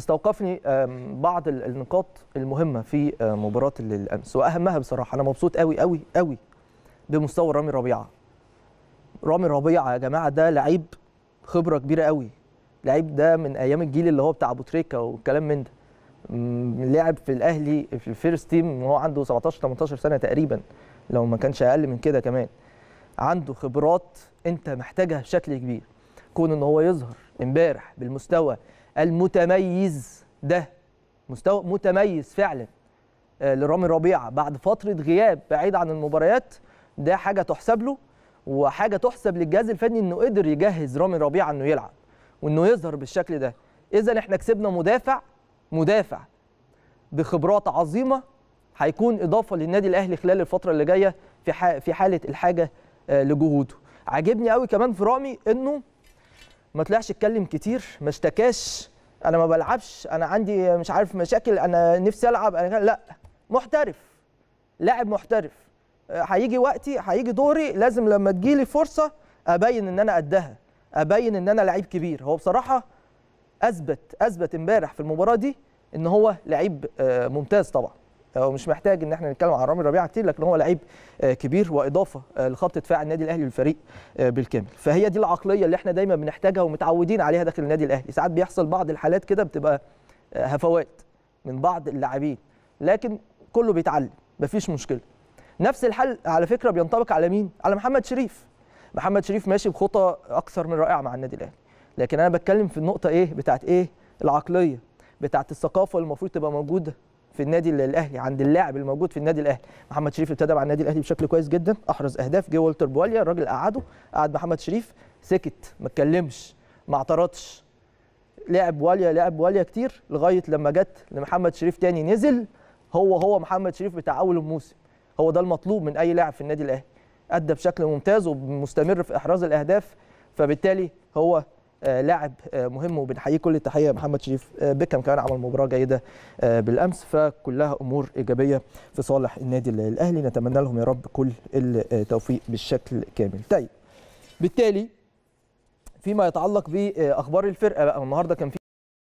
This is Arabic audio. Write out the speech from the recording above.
استوقفني بعض النقاط المهمه في مباراه الامس واهمها بصراحه انا مبسوط قوي قوي قوي بمستوى رامي ربيعه رامي ربيعه يا جماعه ده لعيب خبره كبيره قوي لعيب ده من ايام الجيل اللي هو بتاع ابو تريكه والكلام من ده لعب في الاهلي في الفيرست تيم وهو عنده 17 18 سنه تقريبا لو ما كانش اقل من كده كمان عنده خبرات انت محتاجها بشكل كبير كون ان هو يظهر امبارح بالمستوى المتميز ده مستوى متميز فعلا آه، لرامي ربيعه بعد فتره غياب بعيد عن المباريات ده حاجه تحسب له وحاجه تحسب للجهاز الفني انه قدر يجهز رامي ربيعه انه يلعب وانه يظهر بالشكل ده اذا احنا كسبنا مدافع مدافع بخبرات عظيمه هيكون اضافه للنادي الاهلي خلال الفتره اللي جايه في في حاله الحاجه آه، لجهوده عاجبني قوي كمان في رامي انه ما طلعش اتكلم كتير ما اشتكاش انا ما بلعبش انا عندي مش عارف مشاكل انا نفسي العب انا لا محترف لاعب محترف هيجي وقتي هيجي دوري لازم لما تجيلي فرصه ابين ان انا قدها ابين ان انا لعيب كبير هو بصراحه اثبت اثبت امبارح في المباراه دي ان هو لعيب آه، ممتاز طبعا هو آه، مش محتاج ان احنا نتكلم عن رامي ربيعه كتير لكن هو لعيب آه، كبير واضافه آه، لخط دفاع النادي الاهلي للفريق بالكامل فهي دي العقليه اللي احنا دايما بنحتاجها ومتعودين عليها داخل النادي الاهلي ساعات بيحصل بعض الحالات كده بتبقى هفوات من بعض اللاعبين لكن كله بيتعلم مفيش مشكله نفس الحل على فكره بينطبق على مين على محمد شريف محمد شريف ماشي بخطى اكثر من رائعه مع النادي الاهلي لكن انا بتكلم في النقطه ايه بتاعت ايه العقليه بتاعت الثقافه اللي المفروض تبقى موجوده في النادي الاهلي عند اللاعب الموجود في النادي الاهلي محمد شريف ابتدى مع النادي الاهلي بشكل كويس جدا احرز اهداف جه والتر بواليا الراجل قعده قعد محمد شريف سكت ما اتكلمش ما اعترضش لعب واليا لعب واليا كتير لغايه لما جت لمحمد شريف تاني نزل هو هو محمد شريف بتاع اول الموسم هو ده المطلوب من اي لاعب في النادي الاهلي ادى بشكل ممتاز ومستمر في احراز الاهداف فبالتالي هو آه، لاعب آه، مهم وبنحييه كل التحيه محمد شريف آه، بيكهام كمان عمل مباراه جيده بالامس فكلها امور ايجابيه في صالح النادي الاهلي نتمنى لهم يا رب كل التوفيق بالشكل كامل طيب بالتالي فيما يتعلق باخبار الفرقه بقى النهارده كان في